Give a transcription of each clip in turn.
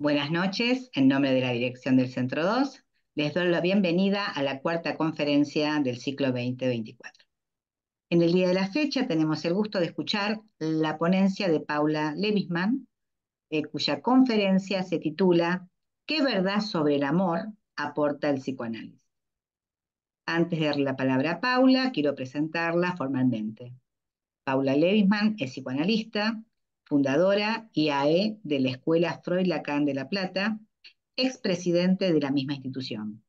Buenas noches, en nombre de la dirección del Centro 2, les doy la bienvenida a la cuarta conferencia del ciclo 2024. En el día de la fecha tenemos el gusto de escuchar la ponencia de Paula Levisman, eh, cuya conferencia se titula ¿Qué verdad sobre el amor aporta el psicoanálisis? Antes de dar la palabra a Paula, quiero presentarla formalmente. Paula Levisman es psicoanalista, fundadora y AE de la Escuela Freud Lacan de La Plata, expresidente de la misma institución,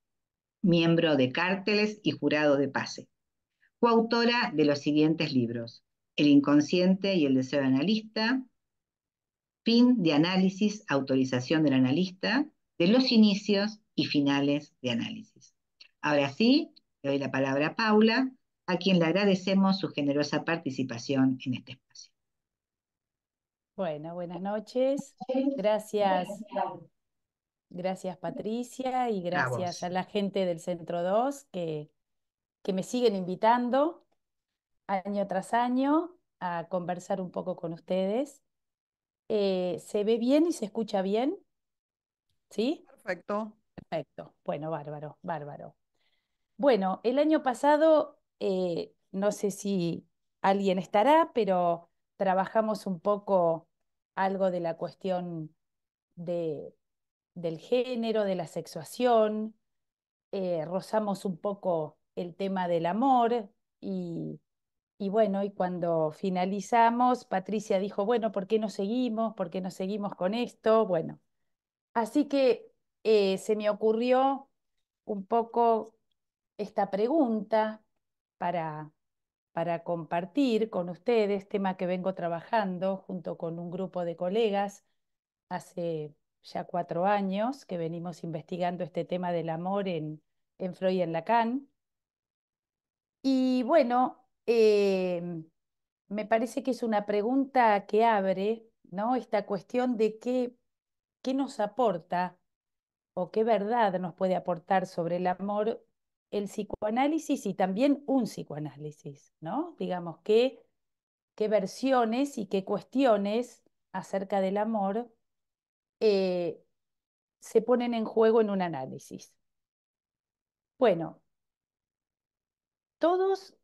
miembro de cárteles y jurado de pase. Coautora de los siguientes libros, El inconsciente y el deseo analista, Fin de análisis, autorización del analista, de los inicios y finales de análisis. Ahora sí, le doy la palabra a Paula, a quien le agradecemos su generosa participación en este espacio. Bueno, buenas noches. Gracias. Gracias Patricia y gracias a, la gente del Centro 2 que, que me siguen invitando año tras año a conversar un poco con ustedes. Eh, ¿Se ve bien y se escucha bien? ¿Sí? Perfecto. Perfecto. Bueno, bárbaro, bárbaro. Bueno, el año pasado, eh, no sé si alguien estará, pero trabajamos un poco algo de la cuestión de, del género, de la sexuación, eh, rozamos un poco el tema del amor y, bueno, y cuando finalizamos, Patricia dijo, bueno, ¿por qué no seguimos? ¿Por qué no seguimos con esto? Bueno, así que eh, se me ocurrió un poco esta pregunta para para compartir con ustedes tema que vengo trabajando junto con un grupo de colegas hace ya cuatro años que venimos investigando este tema del amor en, Freud y en Lacan. Y bueno, em, me parece que es una pregunta que abre ¿no? esta cuestión de qué, qué nos aporta o qué verdad nos puede aportar sobre el amor el psicoanálisis y también un psicoanálisis, ¿no? Digamos, qué, qué versiones y qué cuestiones acerca del amor eh, se ponen en juego en un análisis. Bueno, todos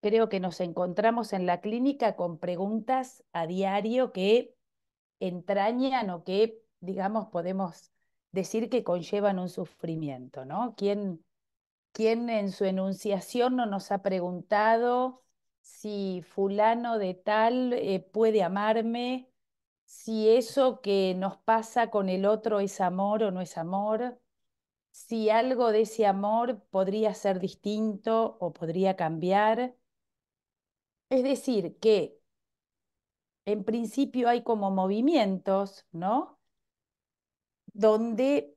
creo que nos encontramos en la clínica con preguntas a diario que entrañan o que, digamos, podemos decir que conllevan un sufrimiento, ¿no? ¿Quién, quien en su enunciación no nos ha preguntado si fulano de tal eh, puede amarme, si eso que nos pasa con el otro es amor o no es amor, si algo de ese amor podría ser distinto o podría cambiar. Es decir, que en principio hay como movimientos, ¿no? Donde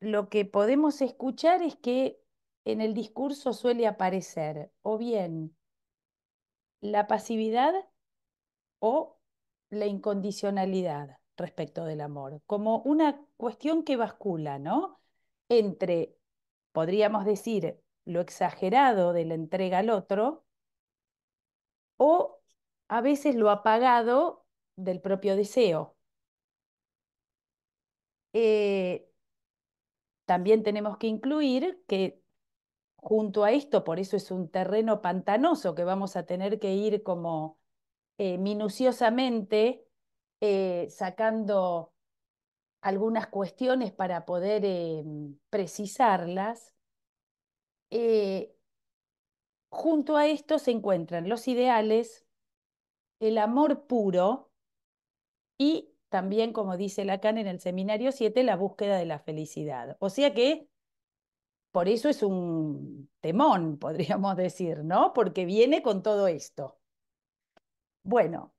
lo que podemos escuchar es que en el discurso suele aparecer o bien la pasividad o la incondicionalidad respecto del amor, como una cuestión que bascula, ¿no? Entre, podríamos decir, lo exagerado de la entrega al otro o a veces lo apagado del propio deseo. Eh, también tenemos que incluir que junto a esto, por eso es un terreno pantanoso que vamos a tener que ir como eh, minuciosamente eh, sacando algunas cuestiones para poder eh, precisarlas. junto a esto se encuentran los ideales, el amor puro y también, como dice Lacan en el seminario 7, la búsqueda de la felicidad. O sea que por eso es un temón, podríamos decir, ¿no? Porque viene con todo esto. Bueno,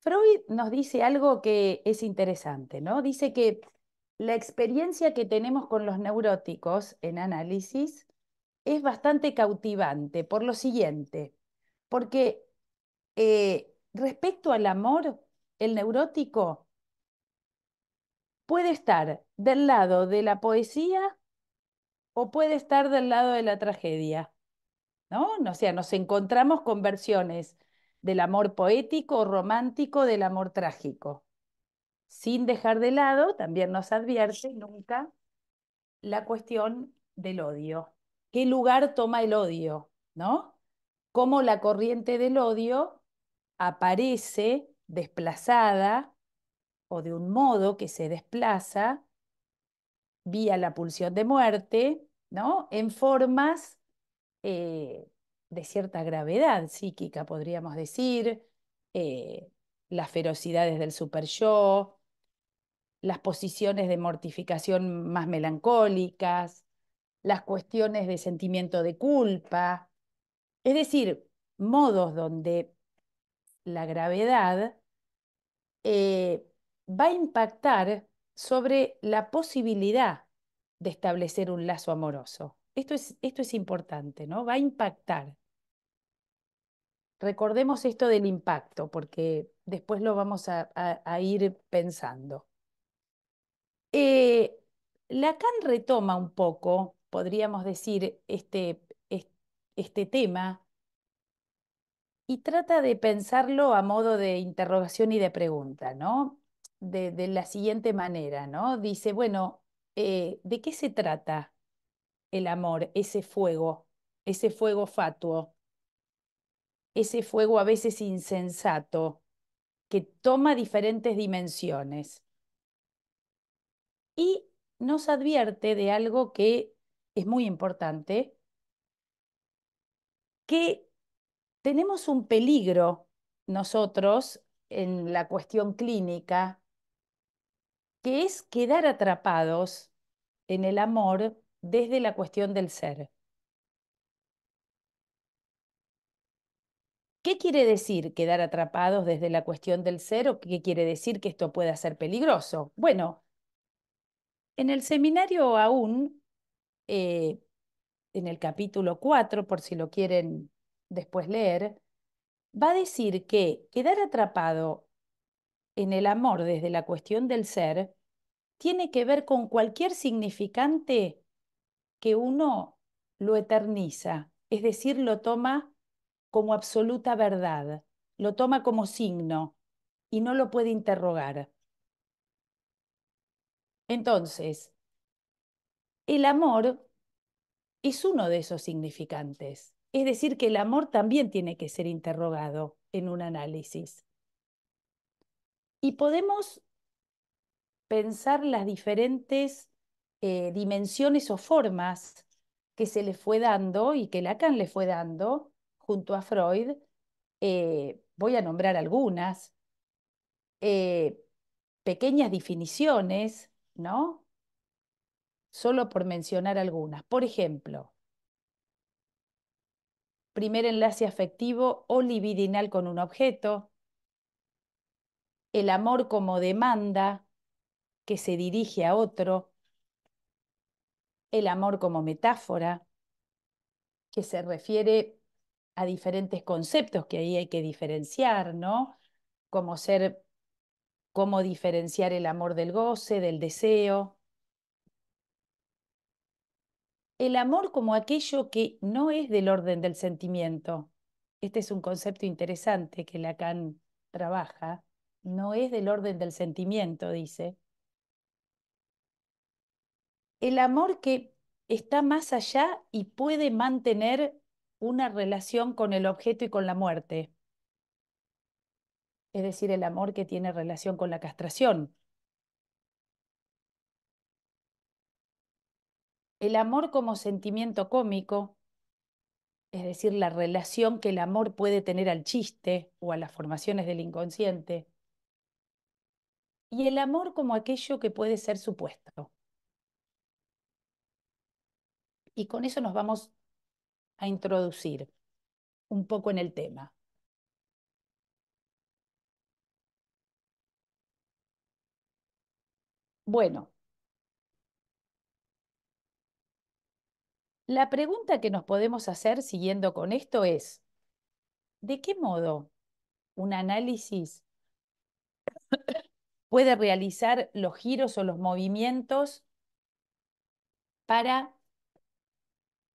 Freud nos dice algo que es interesante, ¿no? Dice que la experiencia que tenemos con los neuróticos en análisis es bastante cautivante por lo siguiente, porque eh, respecto al amor, el neurótico puede estar del lado de la poesía o puede estar del lado de la tragedia. ¿no? O sea, nos encontramos con versiones del amor poético o romántico del amor trágico. Sin dejar de lado, también nos advierte nunca la cuestión del odio. ¿Qué lugar toma el odio? ¿No? Cómo la corriente del odio aparece desplazada o de un modo que se desplaza vía la pulsión de muerte, ¿no? En formas eh, de cierta gravedad psíquica, podríamos decir, eh, las ferocidades del super yo, las posiciones de mortificación más melancólicas, las cuestiones de sentimiento de culpa, es decir, modos donde la gravedad eh, va a impactar sobre la posibilidad de establecer un lazo amoroso. Esto es, importante, ¿no? Va a impactar. Recordemos esto del impacto, porque después lo vamos a, ir pensando. Eh, Lacan retoma un poco, podríamos decir, este, este tema y trata de pensarlo a modo de interrogación y de pregunta, ¿no? de, la siguiente manera, ¿no? Dice, bueno, eh, ¿de qué se trata el amor, ese fuego, ese fuego fatuo, ese fuego a veces insensato, que toma diferentes dimensiones? Y nos advierte de algo que es muy importante, que tenemos un peligro nosotros en la cuestión clínica que es quedar atrapados en el amor desde la cuestión del ser. ¿Qué quiere decir quedar atrapados desde la cuestión del ser o qué quiere decir que esto pueda ser peligroso? Bueno, en el seminario aún, eh, en el capítulo 4, por si lo quieren después leer, va a decir que quedar atrapado en el amor desde la cuestión del ser tiene que ver con cualquier significante que uno lo eterniza, es decir, lo toma como absoluta verdad, lo toma como signo y no lo puede interrogar. Entonces, el amor es uno de esos significantes, es decir, que el amor también tiene que ser interrogado en un análisis. Y podemos pensar las diferentes eh, dimensiones o formas que se le fue dando y que Lacan le fue dando junto a Freud. Eh, voy a nombrar algunas. Eh, pequeñas definiciones, ¿no? Solo por mencionar algunas. Por ejemplo, primer enlace afectivo o libidinal con un objeto, el amor como demanda que se dirige a otro, el amor como metáfora, que se refiere a diferentes conceptos que ahí hay que diferenciar, ¿no? Como ser, cómo diferenciar el amor del goce, del deseo. El amor como aquello que no es del orden del sentimiento. Este es un concepto interesante que Lacan trabaja no es del orden del sentimiento, dice. El amor que está más allá y puede mantener una relación con el objeto y con la muerte. Es decir, el amor que tiene relación con la castración. El amor como sentimiento cómico, es decir, la relación que el amor puede tener al chiste o a las formaciones del inconsciente y el amor como aquello que puede ser supuesto. Y con eso nos vamos a introducir un poco en el tema. Bueno, la pregunta que nos podemos hacer siguiendo con esto es, ¿de qué modo un análisis puede realizar los giros o los movimientos para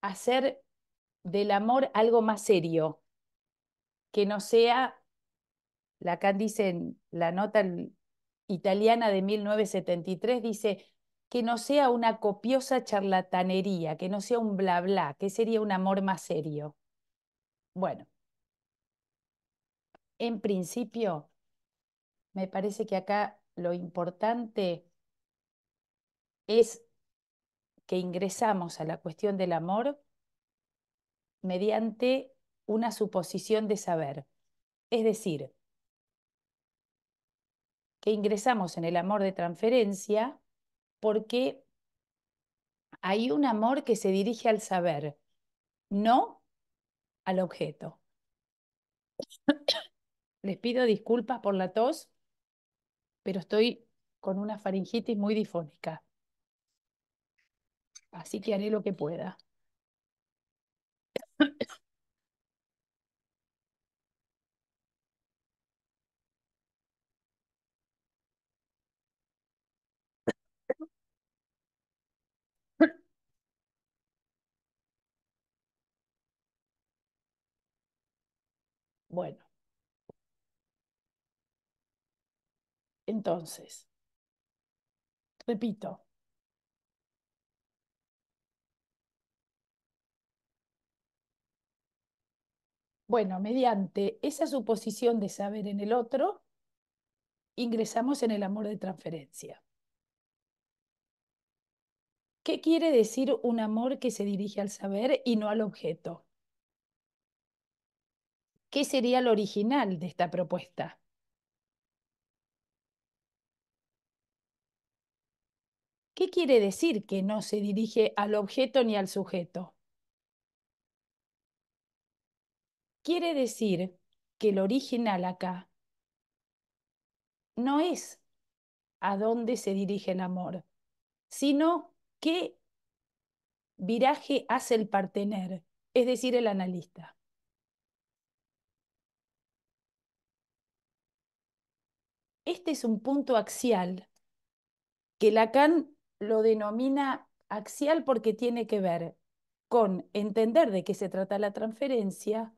hacer del amor algo más serio, que no sea, Lacan dice en la nota italiana de 1973, dice, que no sea una copiosa charlatanería, que no sea un bla bla, que sería un amor más serio. Bueno, en principio, me parece que acá lo importante es que ingresamos a la cuestión del amor mediante una suposición de saber. Es decir, que ingresamos en el amor de transferencia porque hay un amor que se dirige al saber, no al objeto. Les pido disculpas por la tos pero estoy con una faringitis muy difónica. Así que haré lo que pueda. Bueno, Entonces, repito. Bueno, mediante esa suposición de saber en el otro, ingresamos en el amor de transferencia. ¿Qué quiere decir un amor que se dirige al saber y no al objeto? ¿Qué sería el original de esta propuesta? ¿Qué quiere decir que no se dirige al objeto ni al sujeto? Quiere decir que el original acá no es a dónde se dirige el amor, sino qué viraje hace el partener, es decir, el analista. Este es un punto axial que Lacan lo denomina axial porque tiene que ver con entender de qué se trata la transferencia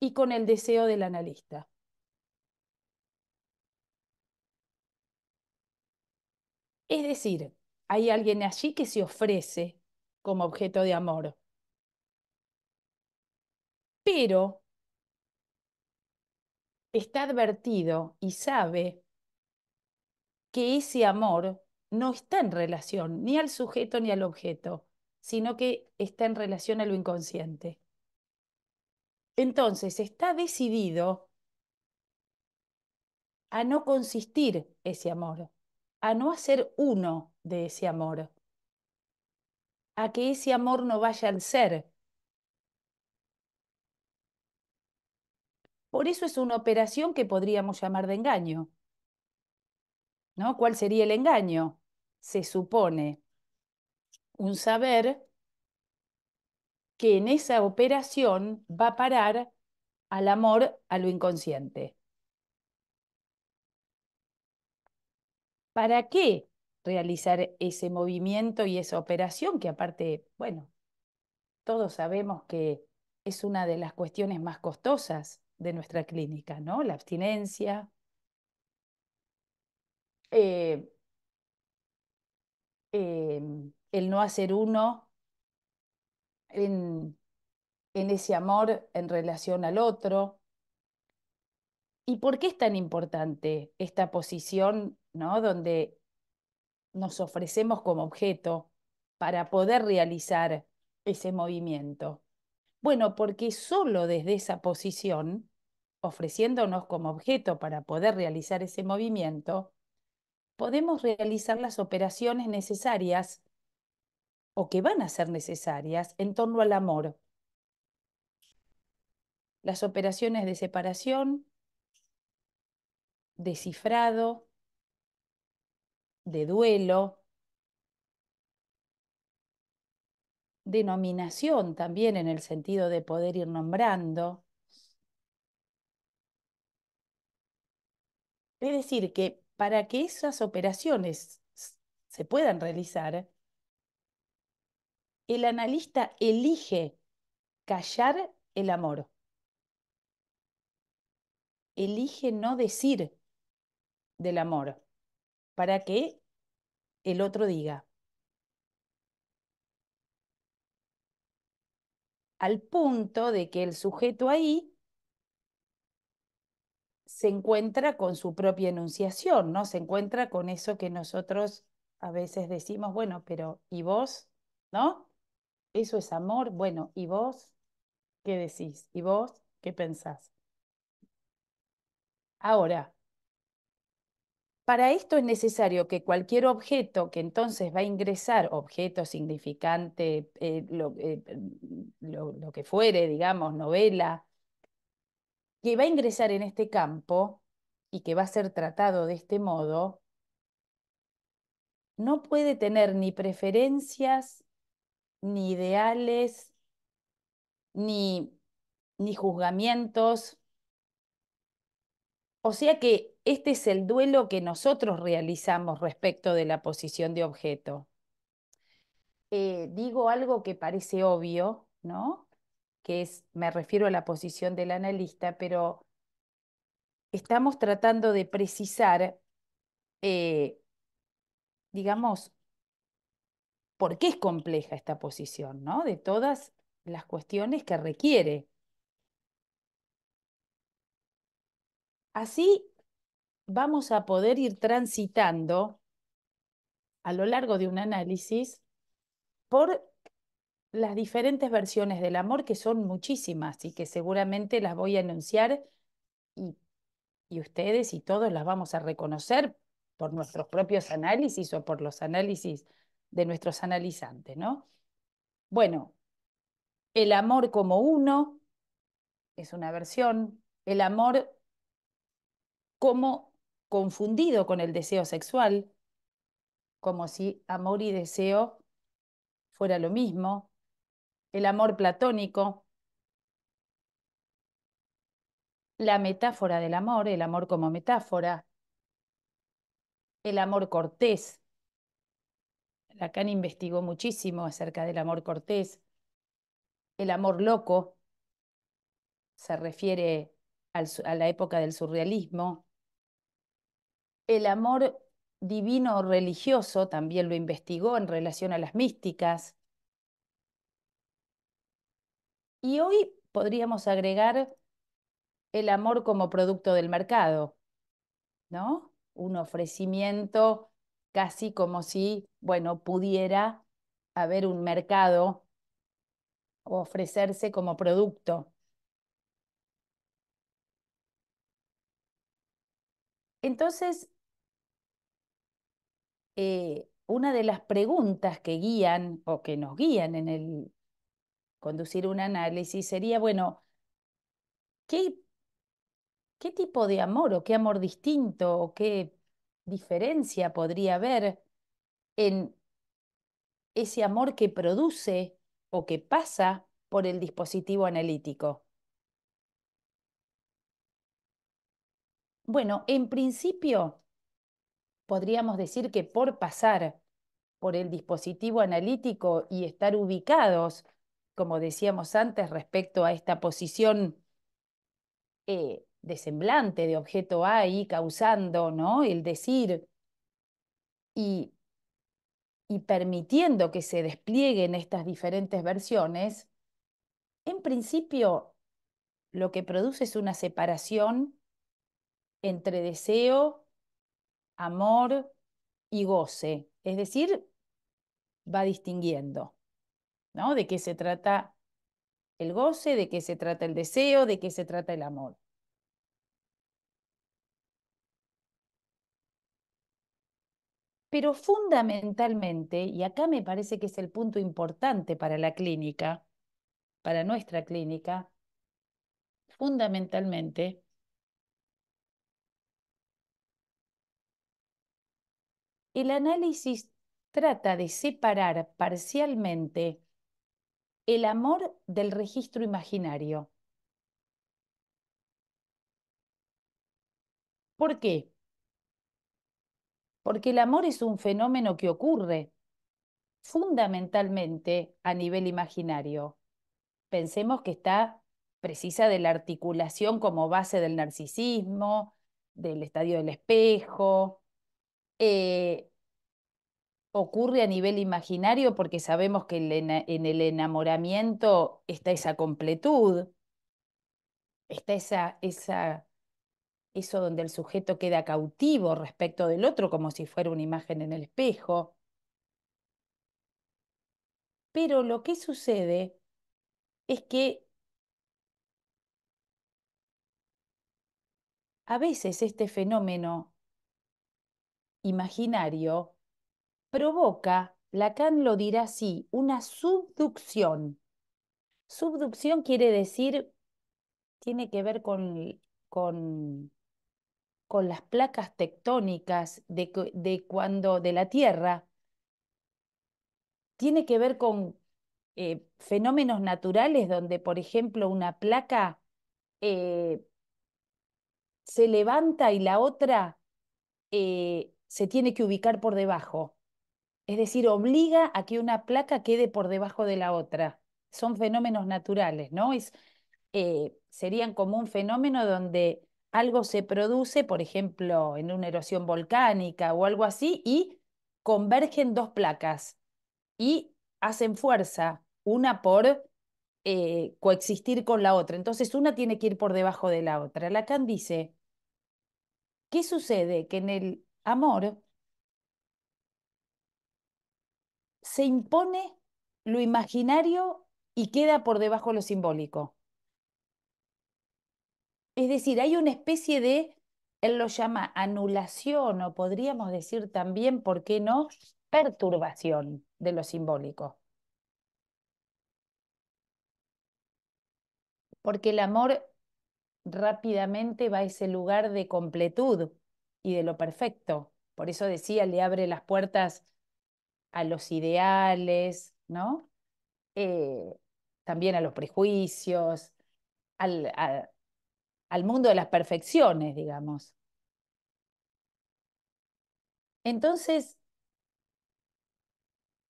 y con el deseo del analista. Es decir, hay alguien allí que se ofrece como objeto de amor. Pero está advertido y sabe que ese amor no está en relación ni al sujeto ni al objeto, sino que está en relación a lo inconsciente. Entonces, está decidido a no consistir ese amor, a no hacer uno de ese amor, a que ese amor no vaya al ser. Por eso es una operación que podríamos llamar de engaño. ¿Cuál sería el engaño? Se supone un saber que en esa operación va a parar al amor a lo inconsciente. ¿Para qué realizar ese movimiento y esa operación que aparte, bueno, todos sabemos que es una de las cuestiones más costosas de nuestra clínica, ¿no? La abstinencia, eh, em, el no hacer uno en, en ese amor en relación al otro. ¿Y por qué es tan importante esta posición ¿no? donde nos ofrecemos como objeto para poder realizar ese movimiento? Bueno, porque solo desde esa posición, ofreciéndonos como objeto para poder realizar ese movimiento, podemos realizar las operaciones necesarias o que van a ser necesarias en torno al amor. Las operaciones de separación, de cifrado, de duelo, denominación también en el sentido de poder ir nombrando. Es decir, que para que esas operaciones se puedan realizar, el analista elige callar el amor. Elige no decir del amor para que el otro diga. Al punto de que el sujeto ahí se encuentra con su propia enunciación, ¿no? Se encuentra con eso que nosotros a veces decimos, bueno, pero ¿y vos? ¿No? Eso es amor, bueno, ¿y vos qué decís? ¿Y vos qué pensás? Ahora, para esto es necesario que cualquier objeto que entonces va a ingresar, objeto, significante, eh, eh, lo que fuere, digamos, novela, que va a ingresar en este campo y que va a ser tratado de este modo, no puede tener ni preferencias, ni ideales, ni, juzgamientos. O sea que este es el duelo que nosotros realizamos respecto de la posición de objeto. Eh, digo algo que parece obvio, ¿no? que es, me refiero a la posición del analista, pero estamos tratando de precisar, eh, digamos, por qué es compleja esta posición, ¿no? De todas las cuestiones que requiere. Así vamos a poder ir transitando a lo largo de un análisis por las diferentes versiones del amor, que son muchísimas y que seguramente las voy a enunciar y, ustedes y todos las vamos a reconocer por nuestros propios análisis o por los análisis de nuestros analizantes, ¿no? Bueno, el amor como uno es una versión, el amor como confundido con el deseo sexual, como si amor y deseo fuera lo mismo, el amor platónico, la metáfora del amor, el amor como metáfora, el amor cortés. Lacan investigó muchísimo acerca del amor cortés. El amor loco se refiere al, a la época del surrealismo. El amor divino religioso también lo investigó en relación a las místicas. Y hoy podríamos agregar el amor como producto del mercado, ¿no? Un ofrecimiento casi como si, bueno, pudiera haber un mercado o ofrecerse como producto. Entonces, eh, una de las preguntas que guían o que nos guían en el conducir un análisis sería, bueno, ¿qué, qué tipo de amor o qué amor distinto o qué diferencia podría haber en ese amor que produce o que pasa por el dispositivo analítico? Bueno, en principio podríamos decir que por pasar por el dispositivo analítico y estar ubicados como decíamos antes, respecto a esta posición eh, de semblante de objeto ahí causando ¿no? el decir y permitiendo que se desplieguen estas diferentes versiones, en principio lo que produce es una separación entre deseo, amor y goce, es decir, va distinguiendo. ¿no? De qué se trata el goce, de qué se trata el deseo, de qué se trata el amor. Pero fundamentalmente, y acá me parece que es el punto importante para la clínica, para nuestra clínica, fundamentalmente, el análisis trata de separar parcialmente el amor del registro imaginario. ¿Por qué? Porque el amor es un fenómeno que ocurre fundamentalmente a nivel imaginario. Pensemos que está precisa de la articulación como base del narcisismo, del estadio del espejo, eh, ocurre a nivel imaginario porque sabemos que en el enamoramiento está esa completud, está esa, esa, eso donde el sujeto queda cautivo respecto del otro como si fuera una imagen en el espejo. Pero lo que sucede es que a veces este fenómeno imaginario provoca, Lacan lo dirá así, una subducción. Subducción quiere decir, tiene que ver con, con, con las placas tectónicas de, cuando, de la Tierra, tiene que ver con eh, fenómenos naturales donde, por ejemplo, una placa eh, se levanta y la otra eh, se tiene que ubicar por debajo. Es decir, obliga a que una placa quede por debajo de la otra. Son fenómenos naturales, ¿no? Es, eh, serían como un fenómeno donde algo se produce, por ejemplo, en una erosión volcánica o algo así, y convergen dos placas y hacen fuerza, una por eh, coexistir con la otra. Entonces una tiene que ir por debajo de la otra. Lacan dice, ¿qué sucede? Que en el amor se impone lo imaginario y queda por debajo lo simbólico. Es decir, hay una especie de, él lo llama anulación o podríamos decir también, ¿por qué no? Perturbación de lo simbólico. Porque el amor rápidamente va a ese lugar de completud y de lo perfecto. Por eso decía, le abre las puertas a los ideales, ¿no? Eh, también a los prejuicios, al, mundo de las perfecciones, digamos. Entonces,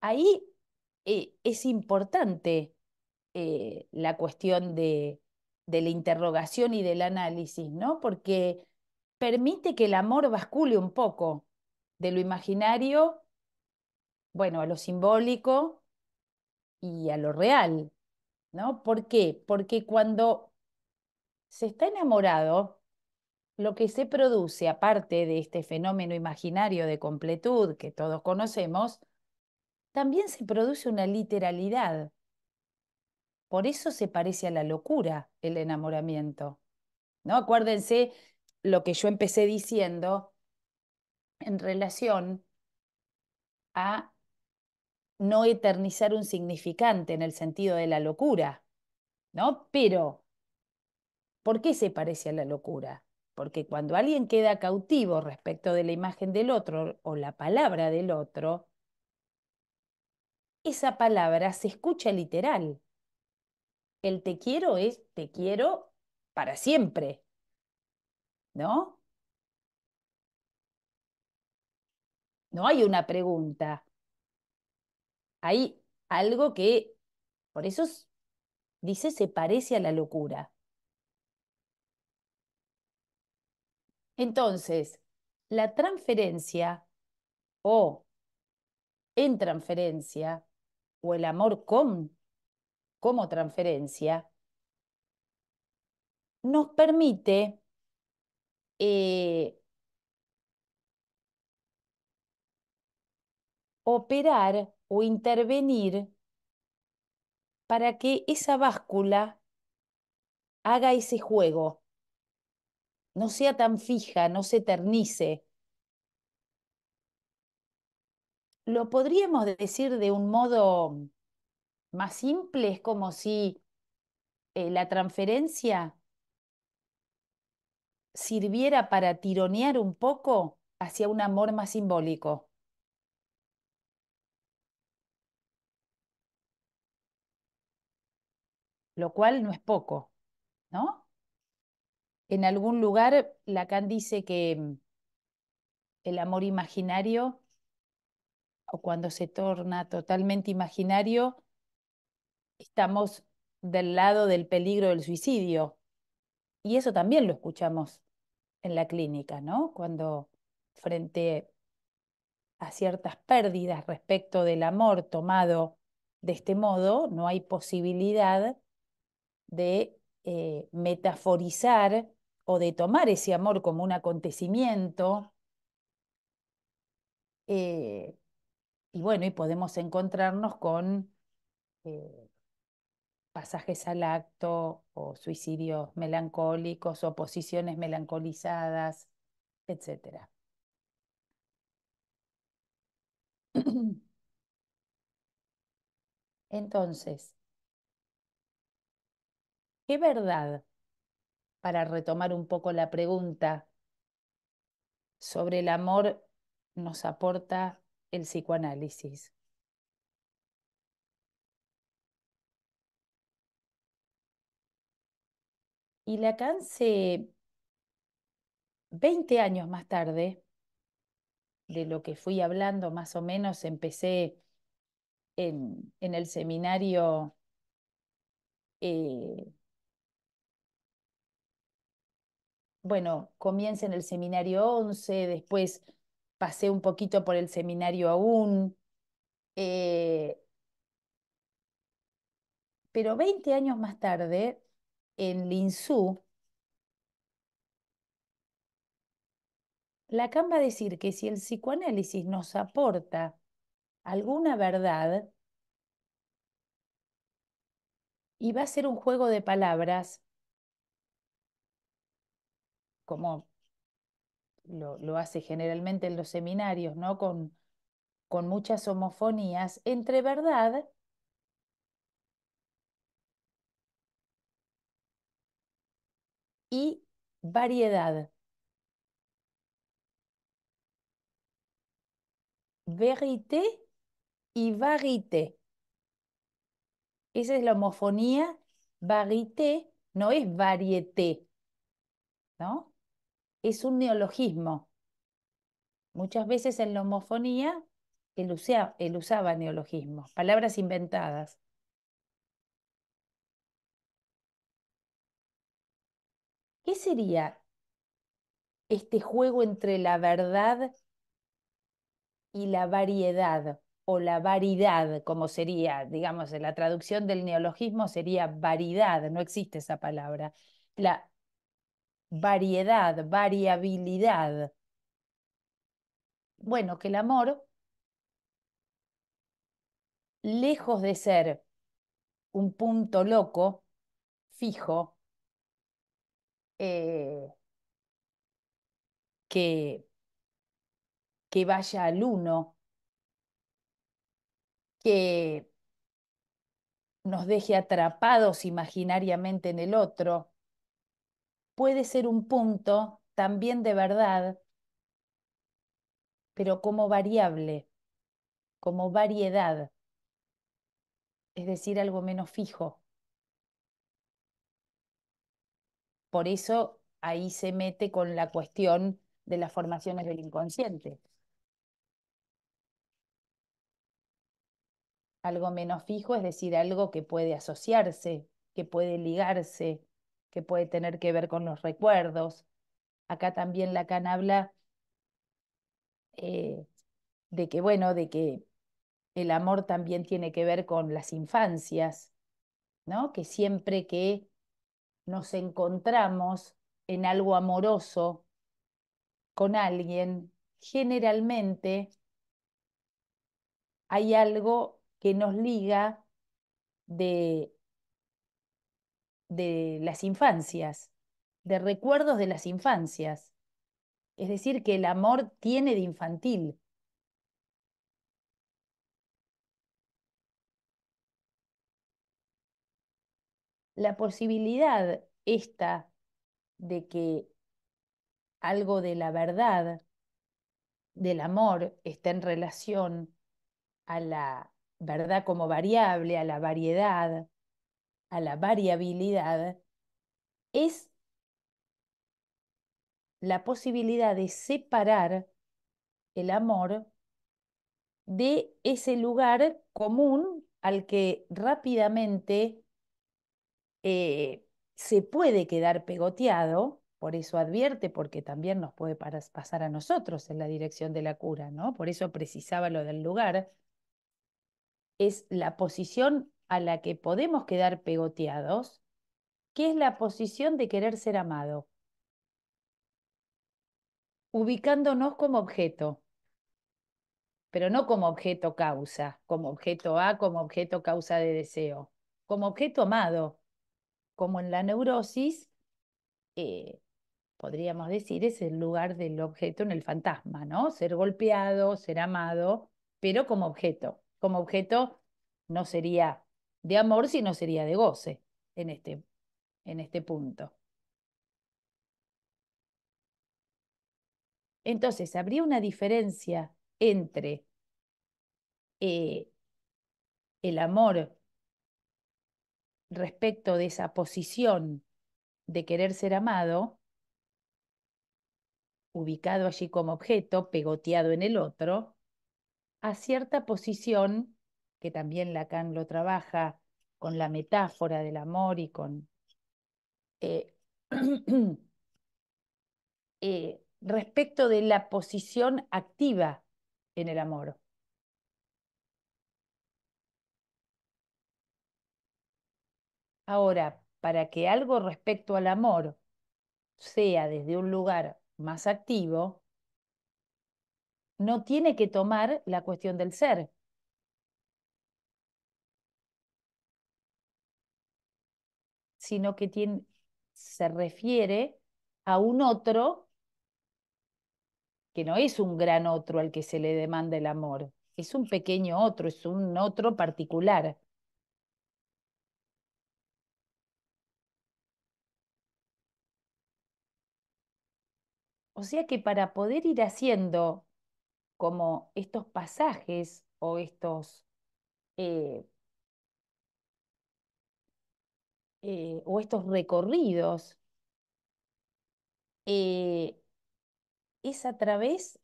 ahí eh, es importante eh, la cuestión de, de, la interrogación y del análisis, ¿no? Porque permite que el amor bascule un poco de lo imaginario bueno, a lo simbólico y a lo real, ¿no? ¿Por qué? Porque cuando se está enamorado, lo que se produce, aparte de este fenómeno imaginario de completud que todos conocemos, también se produce una literalidad. Por eso se parece a la locura el enamoramiento. ¿No? Acuérdense lo que yo empecé diciendo en relación a no eternizar un significante en el sentido de la locura, ¿no? Pero, ¿por qué se parece a la locura? Porque cuando alguien queda cautivo respecto de la imagen del otro o la palabra del otro, esa palabra se escucha literal. El te quiero es te quiero para siempre, ¿no? No hay una pregunta, hay algo que, por eso dice, se parece a la locura. Entonces, la transferencia o en transferencia o el amor con como transferencia nos permite eh, operar o intervenir para que esa báscula haga ese juego, no sea tan fija, no se eternice. Lo podríamos decir de un modo más simple, es como si eh, la transferencia sirviera para tironear un poco hacia un amor más simbólico. lo cual no es poco, ¿no? En algún lugar, Lacan dice que mm, el amor imaginario, o cuando se torna totalmente imaginario, estamos del lado del peligro del suicidio. Y eso también lo escuchamos en la clínica, ¿no? Cuando frente a ciertas pérdidas respecto del amor tomado de este modo, no hay posibilidad de eh, metaforizar o de tomar ese amor como un acontecimiento. Eh, y bueno, y podemos encontrarnos con eh, pasajes al acto o suicidios melancólicos o posiciones melancolizadas, etc. Entonces, ¿Qué verdad, para retomar un poco la pregunta sobre el amor, nos aporta el psicoanálisis? Y la alcance 20 años más tarde, de lo que fui hablando más o menos, empecé en, el seminario eh, bueno, comienza en el seminario 11, después pasé un poquito por el seminario aún. Eh, pero 20 años más tarde, en Linzú, Lacan va a decir que si el psicoanálisis nos aporta alguna verdad, y va a ser un juego de palabras como lo, hace generalmente en los seminarios, ¿no? Con, con muchas homofonías entre verdad y variedad. Verité y varité. Esa es la homofonía. Varité no es varieté, ¿no? es un neologismo. Muchas veces en la homofonía él, usaba neologismos, palabras inventadas. ¿Qué sería este juego entre la verdad y la variedad o la variedad, como sería, digamos, en la traducción del neologismo sería variedad. no existe esa palabra. La variedad, variabilidad. Bueno, que el amor, lejos de ser un punto loco, fijo, eh, que vaya al uno, que nos deje atrapados imaginariamente en el otro, puede ser un punto también de verdad, pero como variable, como variedad, es decir, algo menos fijo. Por eso ahí se mete con la cuestión de las formaciones del inconsciente. Algo menos fijo, es decir, algo que puede asociarse, que puede ligarse, que puede tener que ver con los recuerdos. Acá también Lacan habla eh, de que, bueno, de que el amor también tiene que ver con las infancias, ¿no? Que siempre que nos encontramos en algo amoroso con alguien, generalmente hay algo que nos liga de de las infancias, de recuerdos de las infancias. Es decir, que el amor tiene de infantil. La posibilidad esta de que algo de la verdad, del amor, está en relación a la verdad como variable, a la variedad, a la variabilidad es la posibilidad de separar el amor de ese lugar común al que rápidamente eh, se puede quedar pegoteado, por eso advierte, porque también nos puede pasar a nosotros en la dirección de la cura, ¿no? Por eso precisaba lo del lugar, es la posición a la que podemos quedar pegoteados, que es la posición de querer ser amado, ubicándonos como objeto, pero no como objeto causa, como objeto A, como objeto causa de deseo, como objeto amado, como en la neurosis, eh, podríamos decir, es el lugar del objeto en el fantasma, ¿no? Ser golpeado, ser amado, pero como objeto. Como objeto no sería de amor, si no sería de goce en este, en este punto. Entonces, habría una diferencia entre eh, el amor respecto de esa posición de querer ser amado, ubicado allí como objeto, pegoteado en el otro, a cierta posición que también Lacan lo trabaja con la metáfora del amor y con... Eh, eh, respecto de la posición activa en el amor. Ahora, para que algo respecto al amor sea desde un lugar más activo, no tiene que tomar la cuestión del ser, sino que tiene, se refiere a un otro que no es un gran otro al que se le demanda el amor, es un pequeño otro, es un otro particular. O sea que para poder ir haciendo como estos pasajes o estos eh, eh, o estos recorridos eh, es a través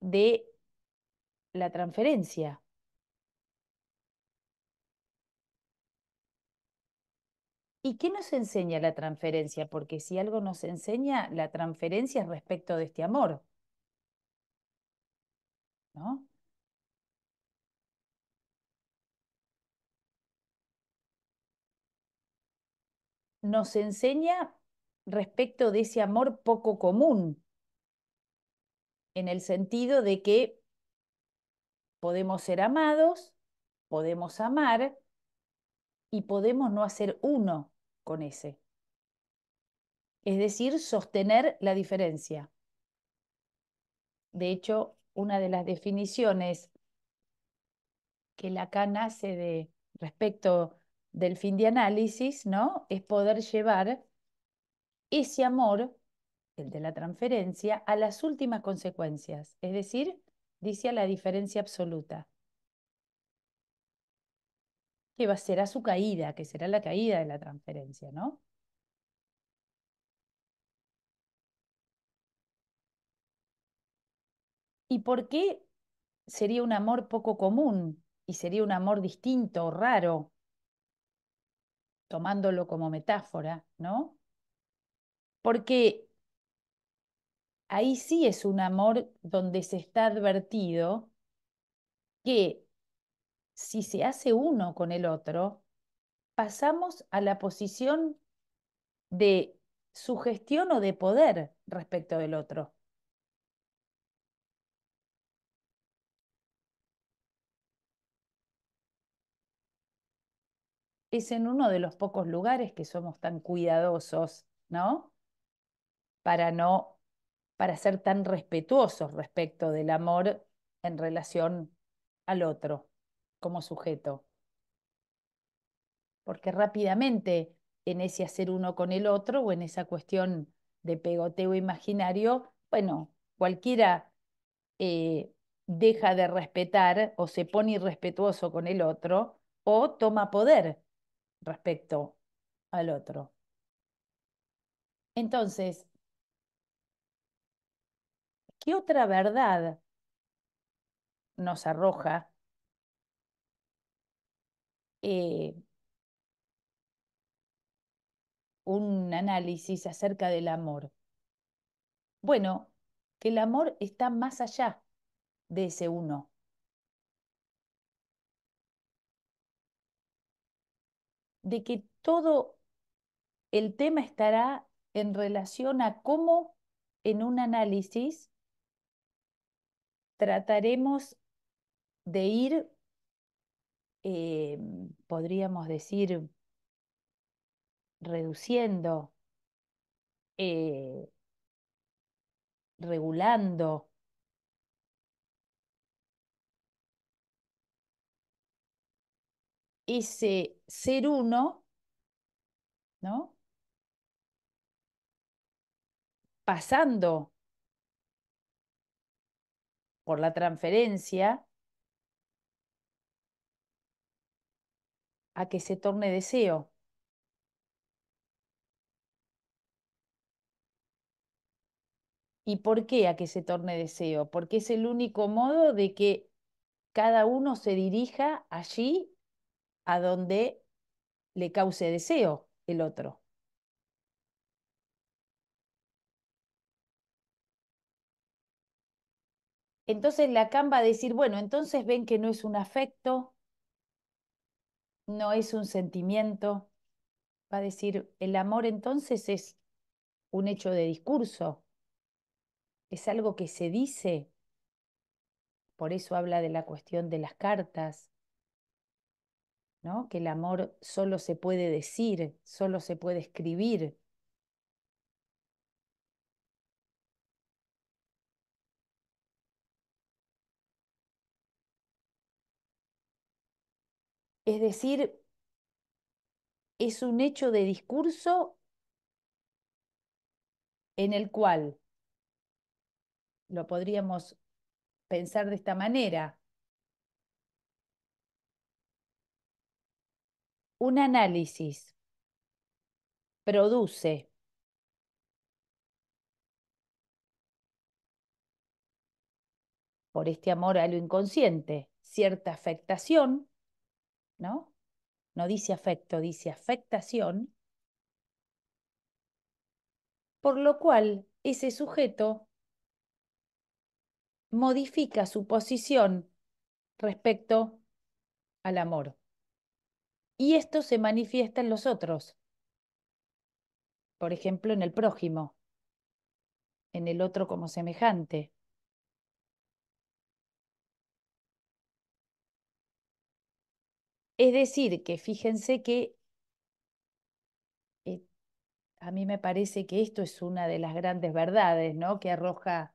de la transferencia. ¿Y qué nos enseña la transferencia? Porque si algo nos enseña, la transferencia es respecto de este amor. ¿No? nos enseña respecto de ese amor poco común, en el sentido de que podemos ser amados, podemos amar y podemos no hacer uno con ese. Es decir, sostener la diferencia. De hecho, una de las definiciones que Lacan hace de respecto del fin de análisis, ¿no? Es poder llevar ese amor, el de la transferencia, a las últimas consecuencias, es decir, dice a la diferencia absoluta, que va, será su caída, que será la caída de la transferencia, ¿no? ¿Y por qué sería un amor poco común y sería un amor distinto o raro? tomándolo como metáfora, ¿no? Porque ahí sí es un amor donde se está advertido que si se hace uno con el otro, pasamos a la posición de sugestión o de poder respecto del otro. es en uno de los pocos lugares que somos tan cuidadosos, ¿no? Para no, para ser tan respetuosos respecto del amor en relación al otro como sujeto. Porque rápidamente en ese hacer uno con el otro o en esa cuestión de pegoteo imaginario, bueno, cualquiera eh, deja de respetar o se pone irrespetuoso con el otro o toma poder respecto al otro. Entonces, ¿qué otra verdad nos arroja eh, un análisis acerca del amor? Bueno, que el amor está más allá de ese uno. de que todo el tema estará en relación a cómo en un análisis trataremos de ir, eh, podríamos decir, reduciendo, eh, regulando, ese ser uno, ¿no? Pasando por la transferencia a que se torne deseo. ¿Y por qué a que se torne deseo? Porque es el único modo de que cada uno se dirija allí a donde le cause deseo el otro. Entonces Lacan va a decir, bueno, entonces ven que no es un afecto, no es un sentimiento. Va a decir, el amor entonces es un hecho de discurso, es algo que se dice. Por eso habla de la cuestión de las cartas, ¿no? que el amor solo se puede decir, solo se puede escribir. Es decir, es un hecho de discurso en el cual lo podríamos pensar de esta manera. un análisis produce por este amor a lo inconsciente cierta afectación, ¿no? No dice afecto, dice afectación, por lo cual ese sujeto modifica su posición respecto al amor y esto se manifiesta en los otros. Por ejemplo, en el prójimo, en el otro como semejante. Es decir, que fíjense que eh, a mí me parece que esto es una de las grandes verdades, ¿no? Que arroja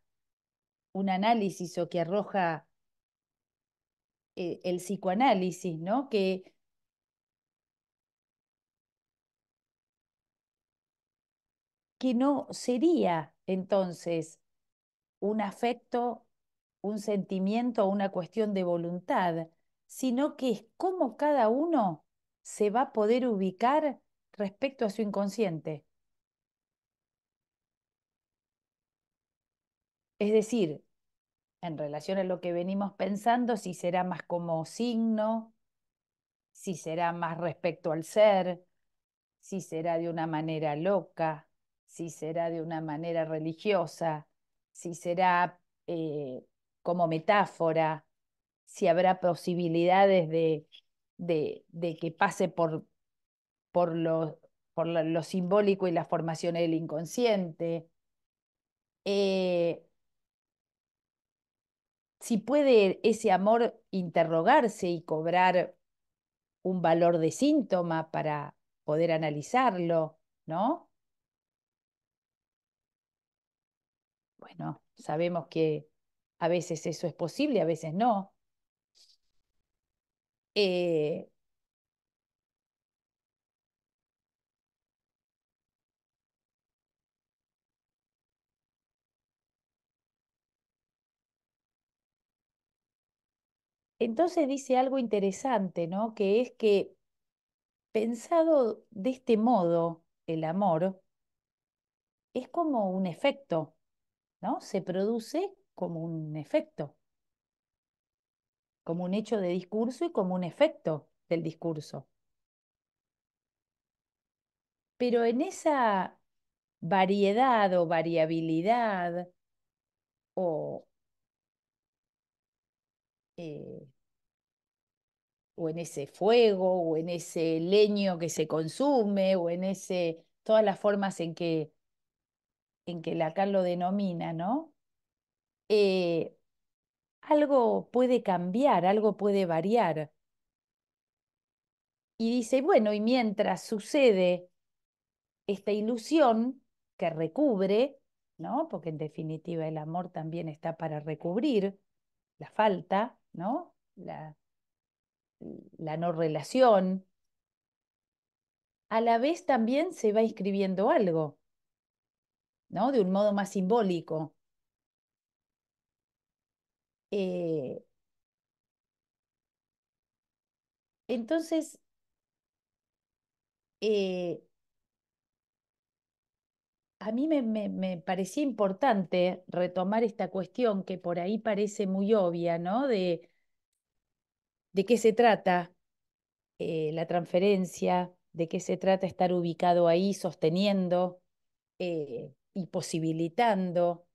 un análisis o que arroja eh, el psicoanálisis, ¿no? Que que no sería entonces un afecto, un sentimiento o una cuestión de voluntad, sino que es cómo cada uno se va a poder ubicar respecto a su inconsciente. Es decir, en relación a lo que venimos pensando, si será más como signo, si será más respecto al ser, si será de una manera loca, si será de una manera religiosa, si será eh, como metáfora, si habrá posibilidades de, que pase por, por, lo, por lo, simbólico y la formación del inconsciente. Eh, si puede ese amor interrogarse y cobrar un valor de síntoma para poder analizarlo, ¿no? bueno, sabemos que a veces eso es posible, a veces no. Eh, Entonces dice algo interesante, ¿no? Que es que pensado de este modo, el amor es como un efecto, ¿no? Se produce como un efecto, como un hecho de discurso y como un efecto del discurso. Pero en esa variedad o variabilidad o, eh, o en ese fuego o en ese leño que se consume o en ese todas las formas en que en que Lacan lo denomina, ¿no? Eh, algo puede cambiar, algo puede variar. Y dice, bueno, y mientras sucede esta ilusión que recubre, ¿no? Porque en definitiva el amor también está para recubrir la falta, ¿no? La, la no relación. A la vez también se va inscribiendo algo. ¿no? De un modo más simbólico. Eh, entonces, eh, a mí me, parecía importante retomar esta cuestión que por ahí parece muy obvia, ¿no? De, de qué se trata eh, la transferencia, de qué se trata estar ubicado ahí, sosteniendo, y posibilitando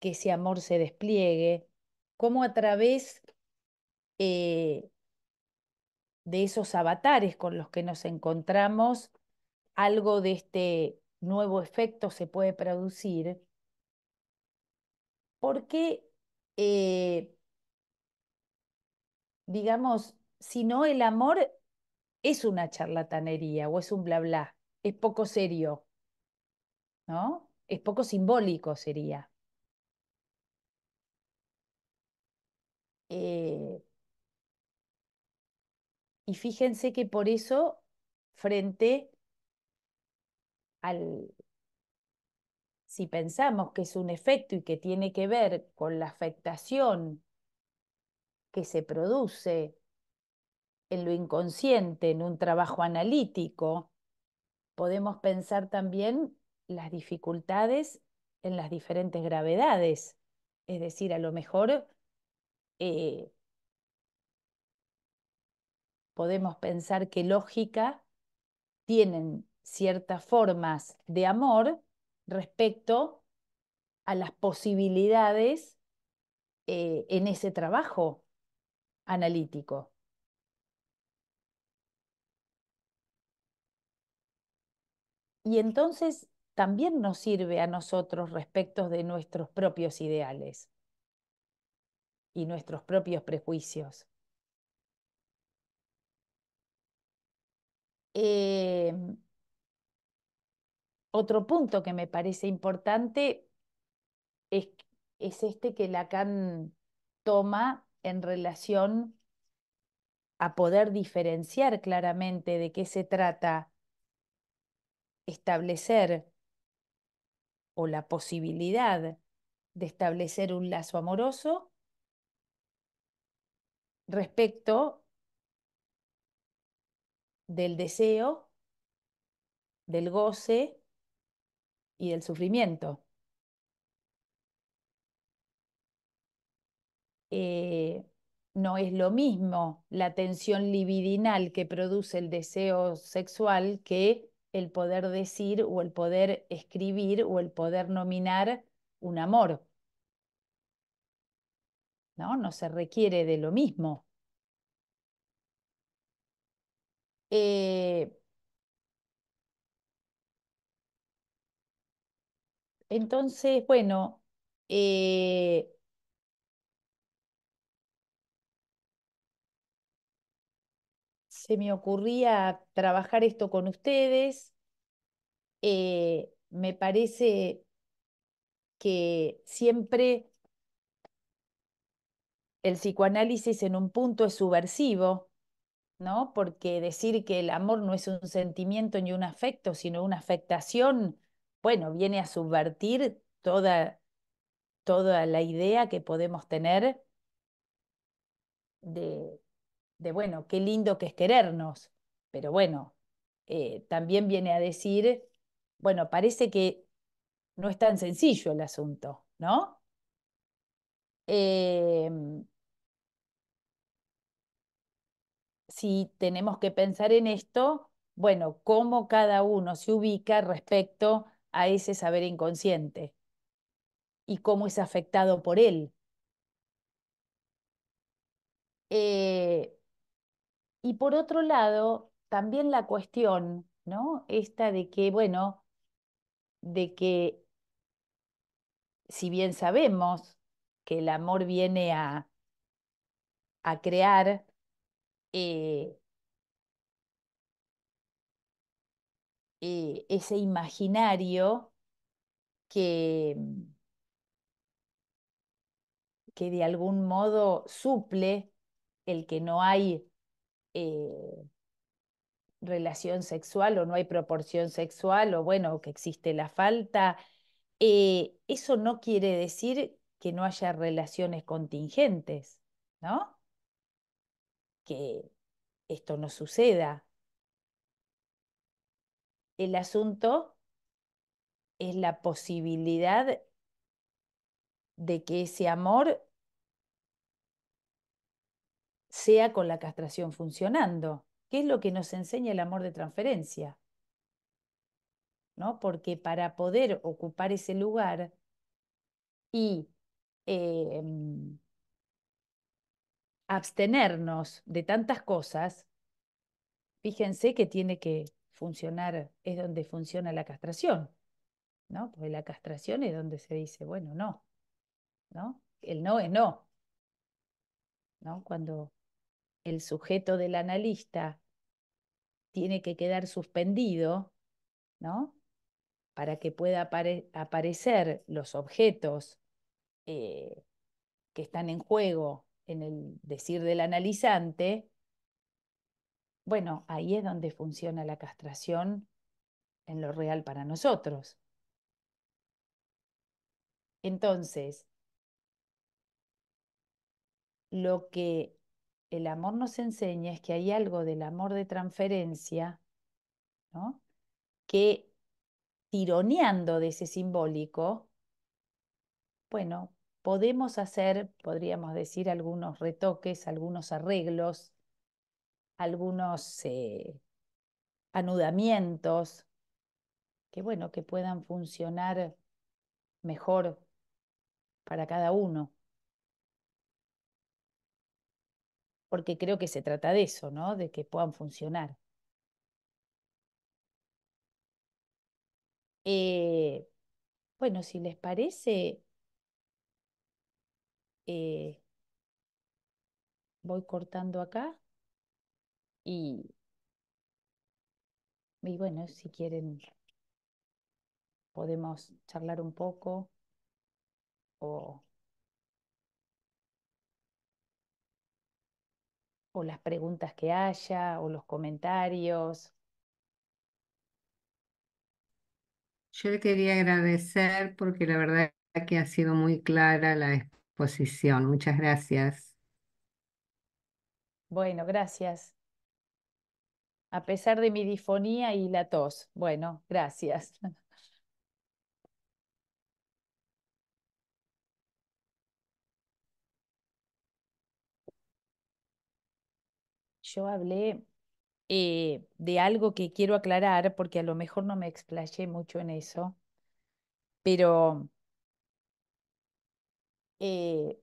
que ese amor se despliegue, cómo a través eh, de esos avatares con los que nos encontramos, algo de este nuevo efecto se puede producir, porque, eh, digamos, si no el amor es una charlatanería o es un bla bla, es poco serio, ¿no? es poco simbólico sería. Eh, y fíjense que por eso, frente al, si pensamos que es un efecto y que tiene que ver con la afectación que se produce en lo inconsciente, en un trabajo analítico, podemos pensar también las dificultades en las diferentes gravedades. Es decir, a lo mejor eh, podemos pensar que lógica tienen ciertas formas de amor respecto a las posibilidades eh, en ese trabajo analítico. Y entonces también nos sirve a nosotros respecto de nuestros propios ideales y nuestros propios prejuicios. Em, otro punto que me parece importante es, es este que Lacan toma en relación a poder diferenciar claramente de qué se trata establecer o la posibilidad de establecer un lazo amoroso respecto del deseo, del goce y del sufrimiento. Eh, no es lo mismo la tensión libidinal que produce el deseo sexual que el poder decir o el poder escribir o el poder nominar un amor. No, no se requiere de lo mismo. Eh, entonces, bueno, eh, se me ocurría trabajar esto con ustedes. Eh, me parece que siempre el psicoanálisis en un punto es subversivo, ¿no? Porque decir que el amor no es un sentimiento ni un afecto, sino una afectación, bueno, viene a subvertir toda, toda la idea que podemos tener de, de, bueno, qué lindo que es querernos, pero bueno, eh, también viene a decir, bueno, parece que no es tan sencillo el asunto, ¿no? Em, si tenemos que pensar en esto, bueno, cómo cada uno se ubica respecto a ese saber inconsciente y cómo es afectado por él. Eh, y por otro lado, también la cuestión, ¿no? Esta de que, bueno, de que si bien sabemos que el amor viene a, a crear, eh, eh, ese imaginario que, que de algún modo suple el que no hay eh, relación sexual o no hay proporción sexual o bueno, que existe la falta, eh, eso no quiere decir que no haya relaciones contingentes, ¿no? Que esto no suceda. El asunto es la posibilidad de que ese amor sea con la castración funcionando, ¿Qué es lo que nos enseña el amor de transferencia. ¿no? Porque para poder ocupar ese lugar y em, abstenernos de tantas cosas, fíjense que tiene que funcionar, es donde funciona la castración, ¿no? pues la castración es donde se dice, bueno, no, ¿no? El no es no, ¿no? Cuando el sujeto del analista tiene que quedar suspendido, ¿no? Para que pueda aparecer los objetos eh, que están en juego en el decir del analizante, bueno, ahí es donde funciona la castración en lo real para nosotros. Entonces, lo que el amor nos enseña es que hay algo del amor de transferencia, ¿no? Que tironeando de ese simbólico, bueno, podemos hacer, podríamos decir, algunos retoques, algunos arreglos, algunos eh, anudamientos, que bueno, que puedan funcionar mejor para cada uno. porque creo que se trata de eso, ¿no? De que puedan funcionar. Eh, bueno, si les parece, eh, voy cortando acá y, y bueno, si quieren podemos charlar un poco o o las preguntas que haya o los comentarios. Yo le quería agradecer porque la verdad que ha sido muy clara la exposición. Muchas gracias. Bueno, gracias. A pesar de mi difonía y la tos. Bueno, gracias. yo hablé eh, de algo que quiero aclarar, porque a lo mejor no me explayé mucho en eso, pero eh,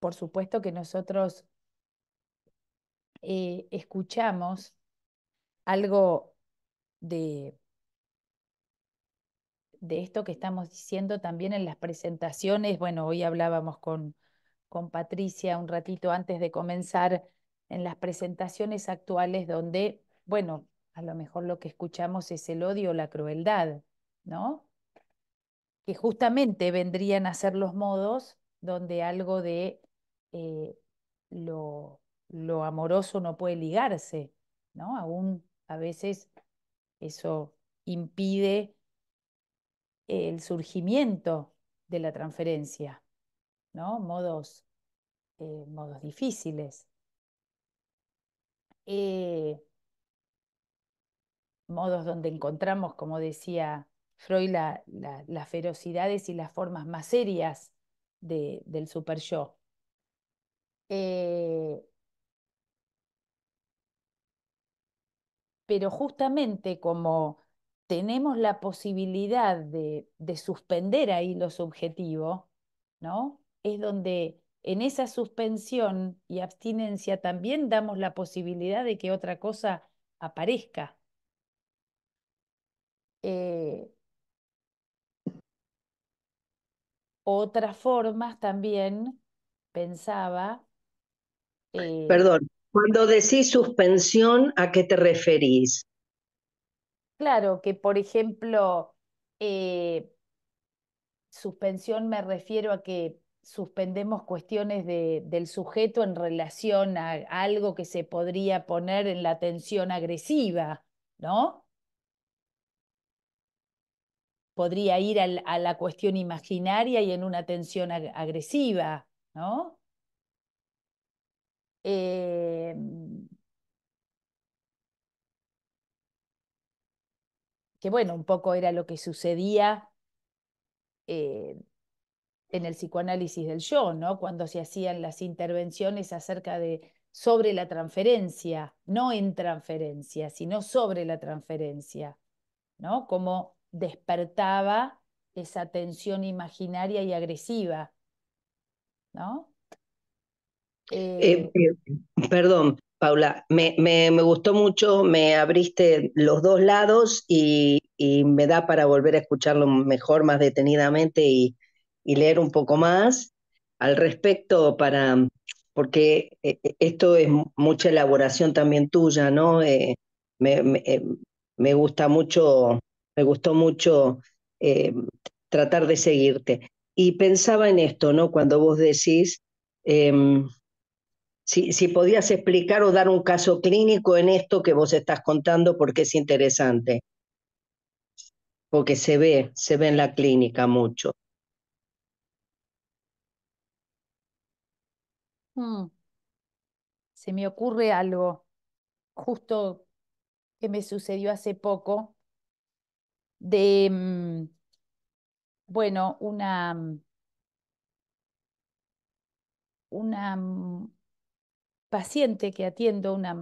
por supuesto que nosotros eh, escuchamos algo de, de esto que estamos diciendo también en las presentaciones. Bueno, hoy hablábamos con Patricia un ratito antes de comenzar en las presentaciones actuales donde, bueno, a lo mejor lo que escuchamos es el odio, la crueldad, ¿no? Que justamente vendrían a ser los modos donde algo de eh, lo, amoroso no puede ligarse, ¿no? Aún a veces eso impide el surgimiento de la transferencia, ¿no? Modos, eh, modos difíciles. Eh, modos donde encontramos, como decía Freud, las ferocidades y las formas más serias del super yo. Eh, pero justamente como tenemos la posibilidad de, de suspender ahí lo subjetivo, ¿no? Es donde en esa suspensión y abstinencia también damos la posibilidad de que otra cosa aparezca. Eh, otras formas también, pensaba. Eh, Perdón, cuando decís suspensión, ¿a qué te referís? Claro, que por ejemplo, eh, suspensión me refiero a que suspendemos cuestiones del sujeto en relación a, algo que se podría poner en la tensión agresiva, ¿no? Podría ir a la cuestión imaginaria y en una tensión agresiva, ¿no? Em, que bueno, un poco era lo que sucedía eh, en el psicoanálisis del yo, ¿no? cuando se hacían las intervenciones acerca de sobre la transferencia, no en transferencia, sino sobre la transferencia, ¿no? Cómo despertaba esa tensión imaginaria y agresiva, ¿no? Eh, eh, eh, perdón, Paula, me, me, gustó mucho, me abriste los dos lados y, y, me da para volver a escucharlo mejor, más detenidamente y, y leer un poco más al respecto para, mm, porque eh, eh, esto es mucha elaboración también tuya, ¿no? Eh, me, me, me, gusta mucho, me gustó mucho tratar de seguirte. Y pensaba en esto, ¿no? Cuando vos decís, mm, si, si podías explicar o dar un caso clínico en esto que vos estás contando, porque es interesante. Porque se ve, se ve en la clínica mucho. Mm, se me ocurre algo justo que me sucedió hace poco de, mm, bueno, una, mm, una paciente que atiendo, una,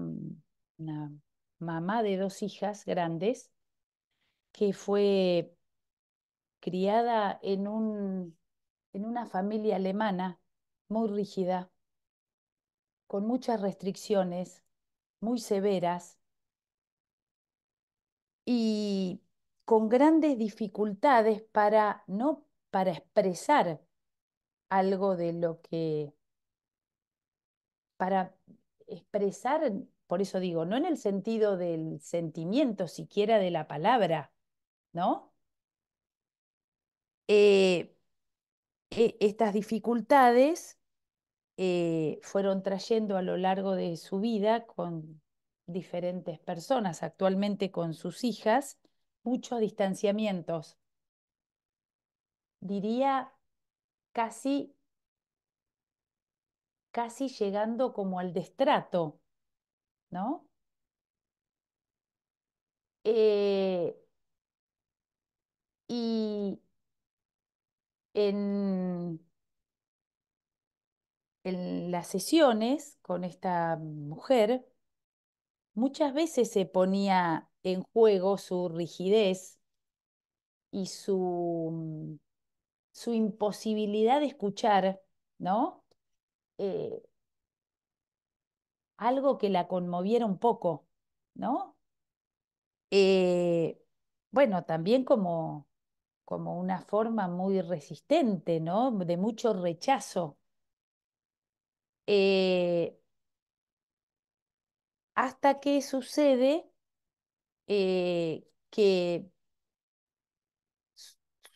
una mamá de dos hijas grandes, que fue criada en, un, en una familia alemana muy rígida, con muchas restricciones, muy severas, y con grandes dificultades para no para expresar algo de lo que para expresar, por eso digo, no en el sentido del sentimiento, siquiera de la palabra, ¿no? Eh, eh, estas dificultades eh, fueron trayendo a lo largo de su vida con diferentes personas, actualmente con sus hijas, muchos distanciamientos. Diría casi, casi llegando como al destrato, ¿no? Eh, y en, en las sesiones con esta mujer, muchas veces se ponía en juego su rigidez y su, su imposibilidad de escuchar, ¿no? Eh, algo que la conmoviera un poco, ¿no? Eh, bueno, también como, como una forma muy resistente, ¿no? De mucho rechazo eh, hasta que sucede eh, que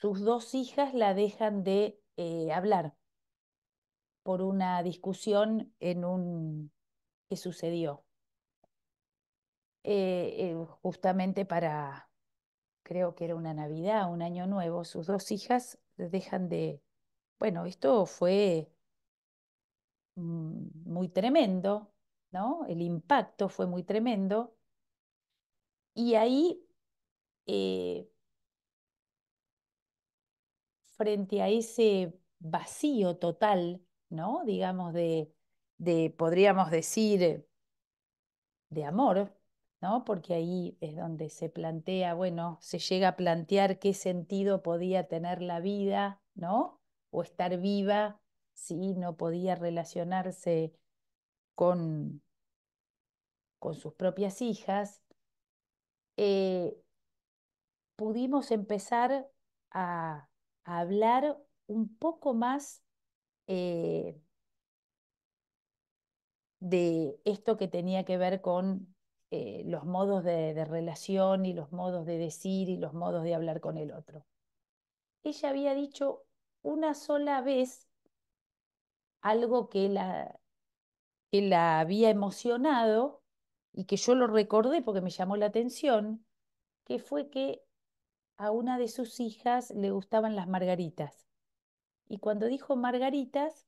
sus dos hijas la dejan de eh, hablar por una discusión en un que sucedió. justamente para, creo que era una Navidad, un año nuevo, sus dos hijas dejan de, bueno, esto fue Mm, muy tremendo, ¿no? El impacto fue muy tremendo. Y ahí, eh, frente a ese vacío total, ¿no? Digamos, de, de, podríamos decir, de amor, ¿no? Porque ahí es donde se plantea, bueno, se llega a plantear qué sentido podía tener la vida, ¿no? O estar viva si no podía relacionarse con, con sus propias hijas, eh, pudimos empezar a, hablar un poco más eh, de esto que tenía que ver con eh, los modos de, relación y los modos de decir y los modos de hablar con el otro. Ella había dicho una sola vez algo que la, que la había emocionado y que yo lo recordé porque me llamó la atención, que fue que a una de sus hijas le gustaban las margaritas. Y cuando dijo margaritas,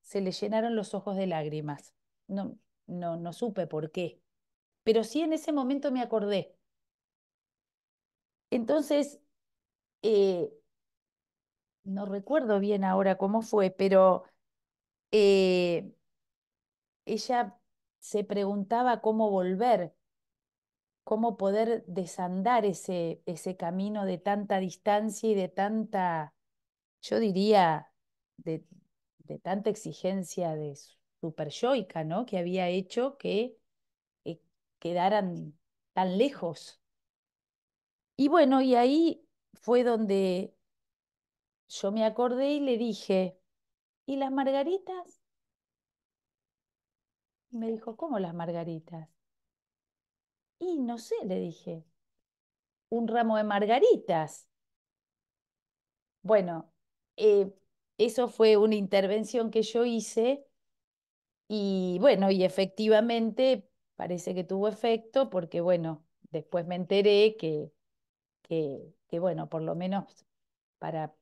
se le llenaron los ojos de lágrimas. No, no, no supe por qué, pero sí en ese momento me acordé. Entonces, eh, no recuerdo bien ahora cómo fue, pero eh, ella se preguntaba cómo volver, cómo poder desandar ese, ese camino de tanta distancia y de tanta, yo diría, de, tanta exigencia de yoica ¿no? Que había hecho que eh, quedaran tan lejos. Y bueno, y ahí fue donde yo me acordé y le dije, ¿Y las margaritas? Me dijo, ¿cómo las margaritas? Y no sé, le dije, un ramo de margaritas. Bueno, eh, eso fue una intervención que yo hice y bueno, y efectivamente parece que tuvo efecto porque bueno, después me enteré que, que bueno, por lo menos para,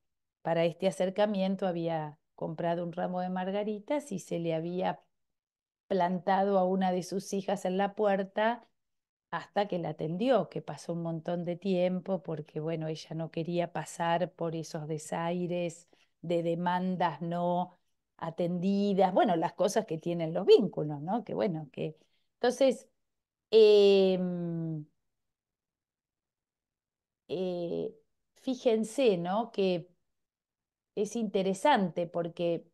para este acercamiento había, comprado un ramo de margaritas y se le había plantado a una de sus hijas en la puerta hasta que la atendió, que pasó un montón de tiempo porque, bueno, ella no quería pasar por esos desaires de demandas no atendidas, bueno, las cosas que tienen los vínculos, ¿no? Que bueno, que... Entonces, em, eh, fíjense, ¿no? Que es interesante porque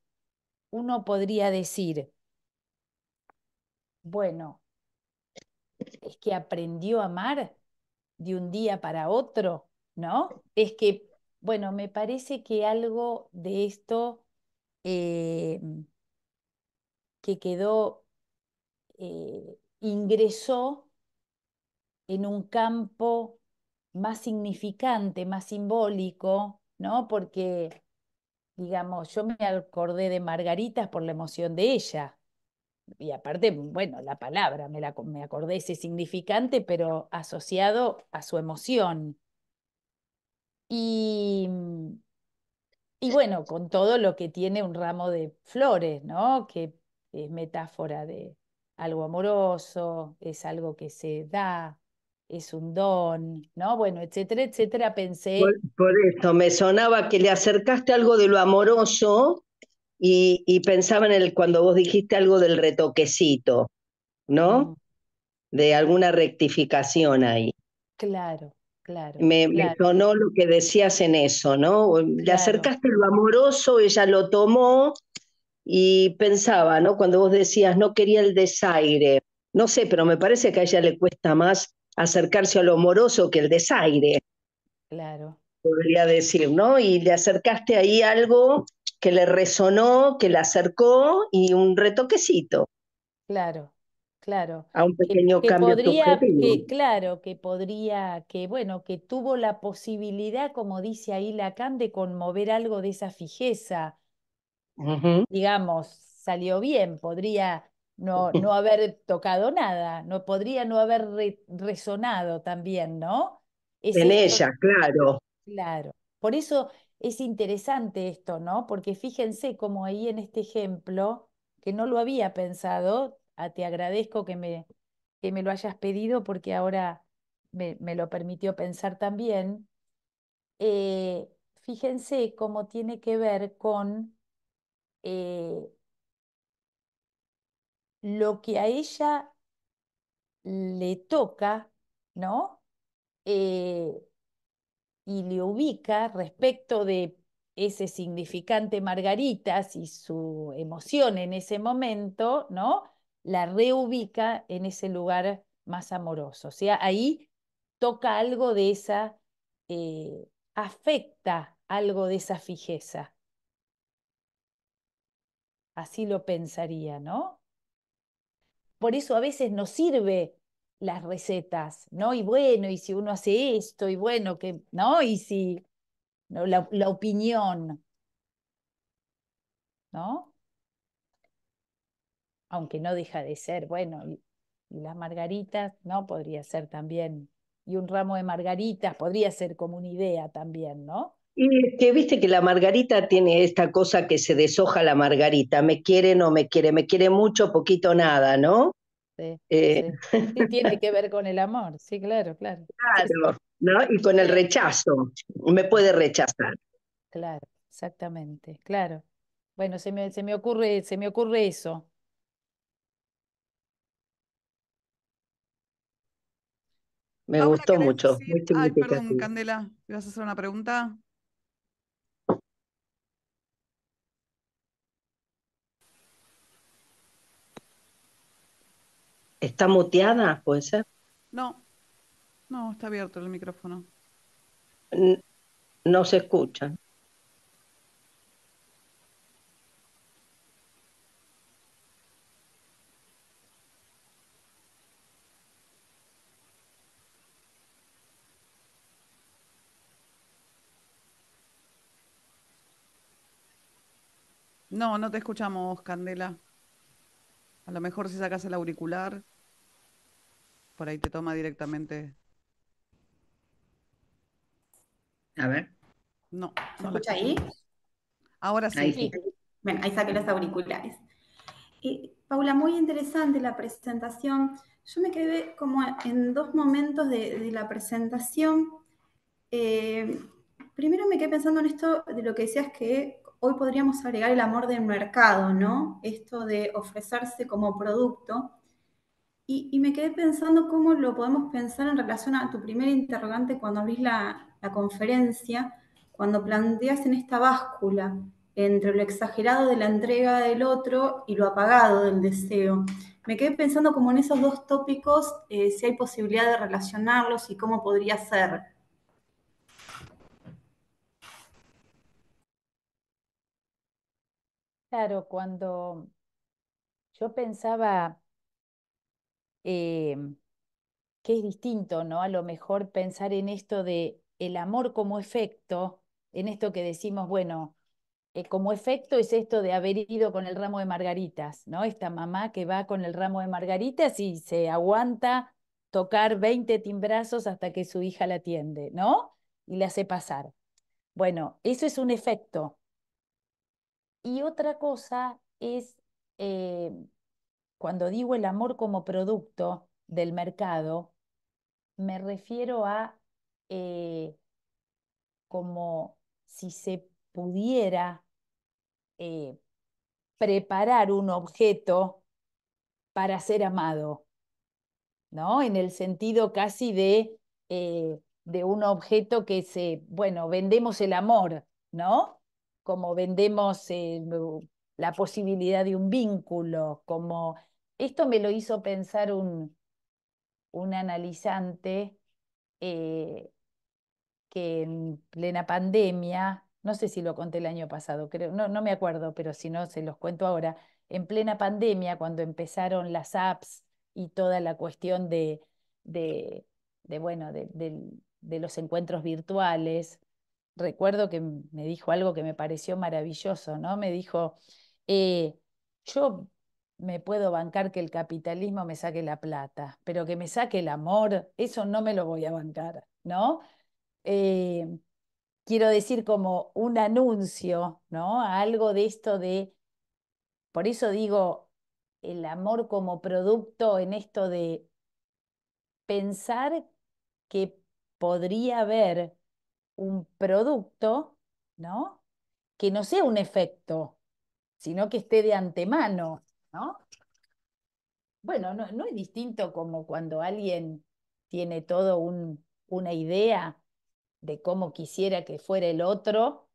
uno podría decir, bueno, es que aprendió a amar de un día para otro, ¿no? Es que, bueno, me parece que algo de esto eh, que quedó, eh, ingresó en un campo más significante, más simbólico, ¿no? Porque digamos, yo me acordé de Margaritas por la emoción de ella. Y aparte, bueno, la palabra, me, acordé ese significante, pero asociado a su emoción. Y, mm, y bueno, con todo lo que tiene un ramo de flores, ¿no? Que es metáfora de algo amoroso, es algo que se da, es un don, ¿no? Bueno, etcétera, etcétera, pensé. Por, eso me sonaba que le acercaste algo de lo amoroso y, pensaba en el, cuando vos dijiste algo del retoquecito, ¿no? Mm. De alguna rectificación ahí. Claro, claro me, sonó lo que decías en eso, ¿no? Le acercaste lo amoroso, ella lo tomó y pensaba, ¿no? Cuando vos decías, no quería el desaire. No sé, pero me parece que a ella le cuesta más acercarse a lo amoroso que el desaire. Claro. Podría decir, ¿no? Y le acercaste ahí algo que le resonó, que le acercó y un retoquecito. Claro, claro. A un pequeño cambio claro, que podría, que bueno, que tuvo la posibilidad, como dice ahí Lacan, de conmover algo de esa fijeza. Digamos, salió bien, podría no, haber tocado nada, no podría no haber resonado también, ¿no? en ella, claro. Claro. Por eso es interesante esto, ¿no? Porque fíjense cómo ahí en este ejemplo, que no lo había pensado, ah, te agradezco que me, que me lo hayas pedido porque ahora me, lo permitió pensar también. Eh, fíjense cómo tiene que ver con eh, lo que a ella le toca, ¿no? Eh, y le ubica respecto de ese significante Margaritas y su emoción en ese momento, ¿no? La reubica en ese lugar más amoroso. O sea, ahí toca algo de esa, eh, afecta algo de esa fijeza. Así lo pensaría, ¿no? Por eso a veces no sirve las recetas, ¿no? Y bueno, y si uno hace esto, y bueno, que, ¿no? Y si, ¿no? La, opinión, ¿no? Aunque no deja de ser, bueno, y las margaritas, ¿no? Podría ser también, y un ramo de margaritas podría ser como una idea también, ¿no? Y que viste que la margarita tiene esta cosa que se deshoja la margarita, me quiere, no me quiere, me quiere mucho, poquito, nada, ¿no? Sí, eh, tiene que ver con el amor, sí, claro, claro. Claro, ¿no? Y con el rechazo, me puede rechazar. Claro, exactamente, claro. Bueno, se me, ocurre, se me ocurre eso. Me gustó mucho. Ay, perdón, Candela, ¿vas a hacer una pregunta? ¿Está muteada? ¿Puede ser? No, no, está abierto el micrófono. No, se escucha. No, no te escuchamos, Candela. A lo mejor si sacas el auricular por ahí te toma directamente. A ver. No. ¿Se escucha ahí? Ahora sí. Bueno, ahí saqué los auriculares. Eh, Paula, muy interesante la presentación. Yo me quedé como en dos momentos de, la presentación. Eh, primero me quedé pensando en esto de lo que decías que hoy podríamos agregar el amor del mercado, ¿no? Esto de ofrecerse como producto. Y, me quedé pensando cómo lo podemos pensar en relación a tu primer interrogante cuando abrís la, conferencia, cuando planteas en esta báscula entre lo exagerado de la entrega del otro y lo apagado del deseo. Me quedé pensando cómo en esos dos tópicos, eh, si hay posibilidad de relacionarlos y cómo podría ser. Claro, cuando yo pensaba Em, que es distinto, ¿no? A lo mejor pensar en esto de el amor como efecto, en esto que decimos, bueno, eh, como efecto es esto de haber ido con el ramo de margaritas, ¿no? Esta mamá que va con el ramo de margaritas y se aguanta tocar 20 timbrazos hasta que su hija la atiende, ¿no? Y la hace pasar. Bueno, eso es un efecto. Y otra cosa es em, cuando digo el amor como producto del mercado, me refiero a eh, como si se pudiera eh, preparar un objeto para ser amado, ¿no? En el sentido casi de, eh, de un objeto que se, bueno, vendemos el amor, ¿no? Como vendemos, la posibilidad de un vínculo, como esto me lo hizo pensar un, un analizante eh, que en plena pandemia, no sé si lo conté el año pasado, creo, no, no me acuerdo, pero si no, se los cuento ahora, en plena pandemia, cuando empezaron las apps y toda la cuestión de, de, bueno, de los encuentros virtuales, recuerdo que me dijo algo que me pareció maravilloso, ¿no? Me dijo, eh, yo me puedo bancar que el capitalismo me saque la plata, pero que me saque el amor, eso no me lo voy a bancar, ¿no? Eh, quiero decir como un anuncio, ¿no? algo de esto de, por eso digo, el amor como producto en esto de pensar que podría haber un producto, ¿no? Que no sea un efecto, sino que esté de antemano, ¿no? Bueno, no, no es distinto como cuando alguien tiene todo un, una idea de cómo quisiera que fuera el otro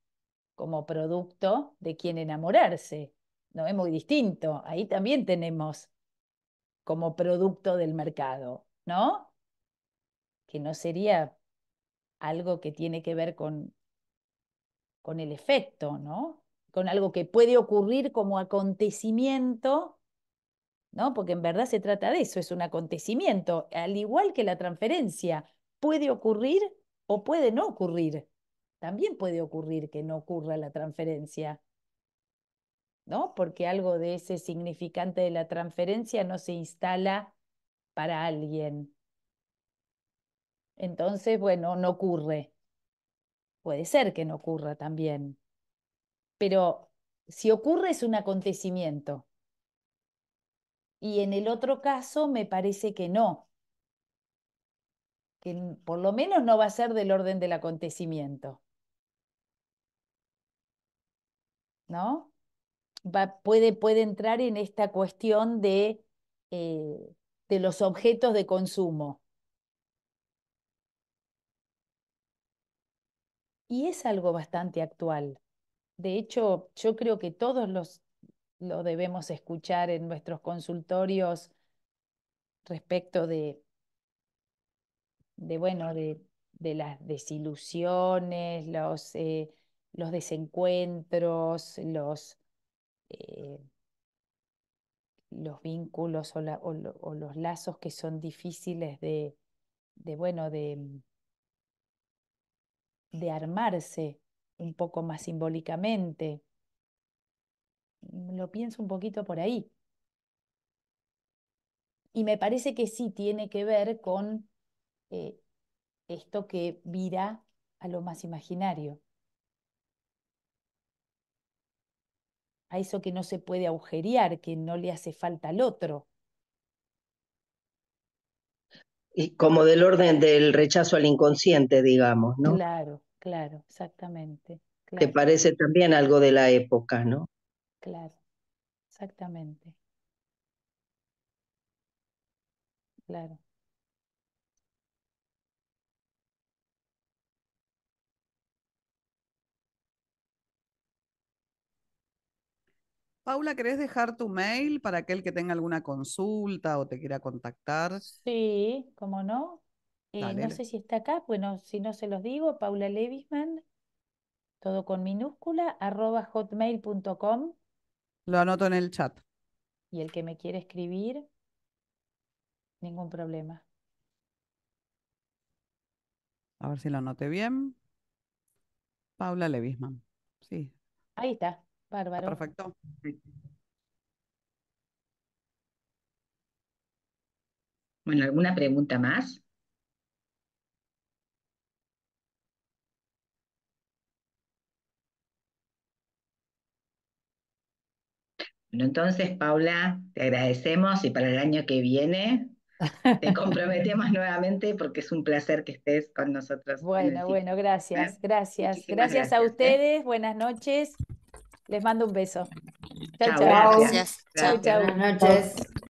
como producto de quien enamorarse. No es muy distinto. Ahí también tenemos como producto del mercado, ¿no? Que no sería algo que tiene que ver con, con el efecto, ¿no? con algo que puede ocurrir como acontecimiento, ¿no? Porque en verdad se trata de eso, es un acontecimiento, al igual que la transferencia, puede ocurrir o puede no ocurrir. También puede ocurrir que no ocurra la transferencia. ¿No? Porque algo de ese significante de la transferencia no se instala para alguien. Entonces, bueno, no ocurre. Puede ser que no ocurra también pero si ocurre es un acontecimiento. Y en el otro caso me parece que no, que por lo menos no va a ser del orden del acontecimiento. ¿No? puede, puede, entrar en esta cuestión de, eh, de los objetos de consumo. Y es algo bastante actual. De hecho, yo creo que todos los lo debemos escuchar en nuestros consultorios respecto de, de bueno, de, las desilusiones, los, eh, los desencuentros, los, eh, los vínculos o, los lazos que son difíciles de, de bueno, de, de armarse un poco más simbólicamente. Lo pienso un poquito por ahí. Y me parece que sí tiene que ver con eh, esto que vira a lo más imaginario. A eso que no se puede agujerear, que no le hace falta al otro. Y como del orden del rechazo al inconsciente, digamos, ¿no? Claro, Claro, exactamente. Te parece también algo de la época, ¿no? Claro, exactamente. Claro. Paula, ¿querés dejar tu mail para aquel que tenga alguna consulta o te quiera contactar? Sí, cómo no. Eh, no sé si está acá, bueno, si no se los digo, Paula Levisman, todo con minúscula, arroba hotmail.com. Lo anoto en el chat. Y el que me quiere escribir, ningún problema. A ver si lo anoté bien. Paula Levisman. Sí. Ahí está, bárbaro. perfecto. Bueno, ¿alguna pregunta más? entonces, Paula, te agradecemos y para el año que viene te comprometemos nuevamente porque es un placer que estés con nosotros. Bueno, bueno, gracias, gracias. gracias. a ¿eh? ustedes, buenas noches. Les mando un beso. Chao, chao. chao. Buenas noches.